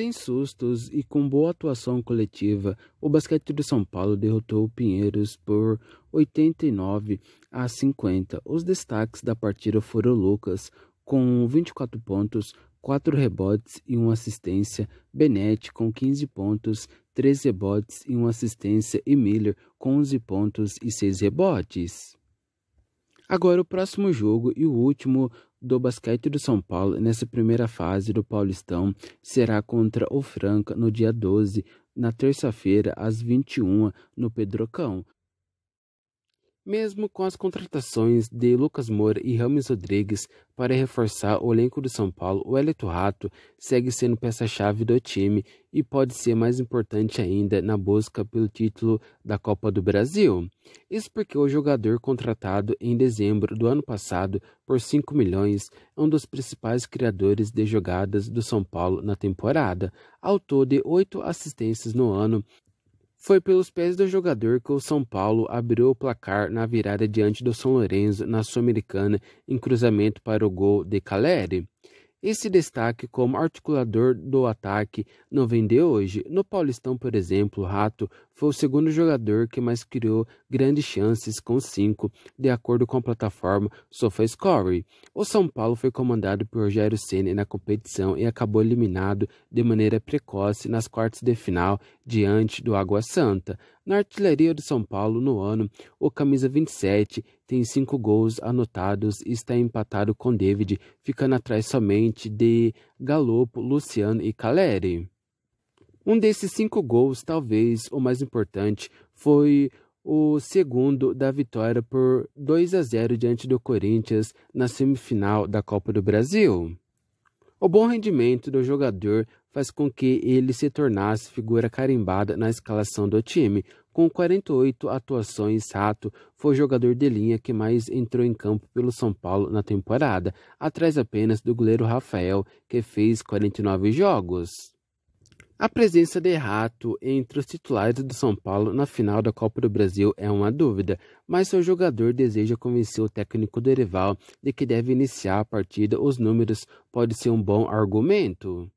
Sem sustos e com boa atuação coletiva, o basquete de São Paulo derrotou o Pinheiros por 89 a 50. Os destaques da partida foram Lucas, com 24 pontos, 4 rebotes e 1 assistência, Benete com 15 pontos, 3 rebotes e 1 assistência e Miller com 11 pontos e 6 rebotes. Agora, o próximo jogo e o último do basquete do São Paulo nessa primeira fase do Paulistão será contra o Franca no dia 12, na terça-feira, às 21 no Pedrocão. Mesmo com as contratações de Lucas Moura e Rames Rodrigues para reforçar o elenco do São Paulo, o Elito Rato segue sendo peça-chave do time e pode ser mais importante ainda na busca pelo título da Copa do Brasil. Isso porque o jogador contratado em dezembro do ano passado por 5 milhões é um dos principais criadores de jogadas do São Paulo na temporada, ao todo de 8 assistências no ano foi pelos pés do jogador que o São Paulo abriu o placar na virada diante do São Lourenço na Sul-Americana em cruzamento para o gol de Caleri. Esse destaque como articulador do ataque não vem de hoje. No Paulistão, por exemplo, Rato foi o segundo jogador que mais criou grandes chances com cinco, de acordo com a plataforma SofaScore. O São Paulo foi comandado por Rogério Ceni na competição e acabou eliminado de maneira precoce nas quartas de final diante do Água Santa. Na artilharia do São Paulo no ano, o camisa 27 tem cinco gols anotados e está empatado com David, ficando atrás somente de Galopo, Luciano e Caleri. Um desses cinco gols, talvez o mais importante, foi o segundo da vitória por 2 a 0 diante do Corinthians na semifinal da Copa do Brasil. O bom rendimento do jogador faz com que ele se tornasse figura carimbada na escalação do time. Com 48 atuações, Rato foi o jogador de linha que mais entrou em campo pelo São Paulo na temporada, atrás apenas do goleiro Rafael, que fez 49 jogos. A presença de Rato entre os titulares do São Paulo na final da Copa do Brasil é uma dúvida, mas seu jogador deseja convencer o técnico Dorival de que deve iniciar a partida. Os números pode ser um bom argumento.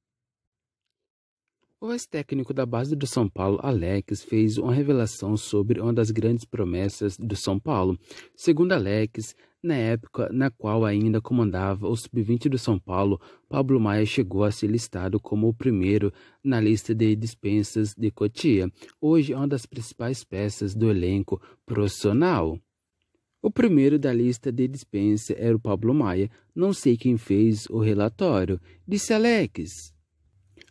O ex-técnico da base do São Paulo, Alex, fez uma revelação sobre uma das grandes promessas do São Paulo. Segundo Alex, na época na qual ainda comandava o sub-20 do São Paulo, Pablo Maia chegou a ser listado como o primeiro na lista de dispensas de Cotia. Hoje é uma das principais peças do elenco profissional. O primeiro da lista de dispensa era o Pablo Maia. Não sei quem fez o relatório, disse Alex.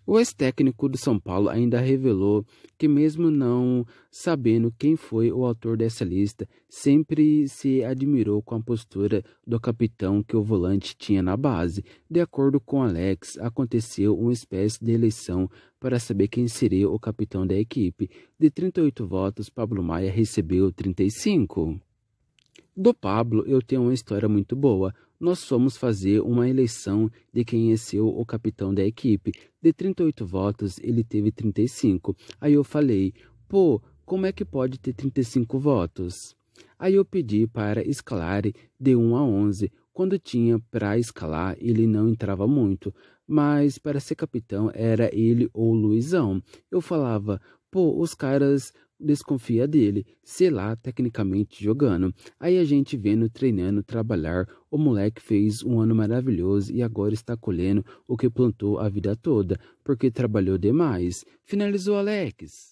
O ex-técnico do São Paulo ainda revelou que, mesmo não sabendo quem foi o autor dessa lista, sempre se admirou com a postura do capitão que o volante tinha na base. De acordo com Alex, aconteceu uma espécie de eleição para saber quem seria o capitão da equipe. De 38 votos, Pablo Maia recebeu 35. Do Pablo, eu tenho uma história muito boa nós fomos fazer uma eleição de quem ia ser o capitão da equipe. De 38 votos, ele teve 35. Aí eu falei, pô, como é que pode ter 35 votos? Aí eu pedi para escalar de 1 a 11. Quando tinha para escalar, ele não entrava muito, mas para ser capitão era ele ou Luizão. Eu falava, pô, os caras desconfia dele, sei lá, tecnicamente jogando. Aí a gente vendo, treinando, trabalhar, o moleque fez um ano maravilhoso e agora está colhendo o que plantou a vida toda, porque trabalhou demais. Finalizou Alex.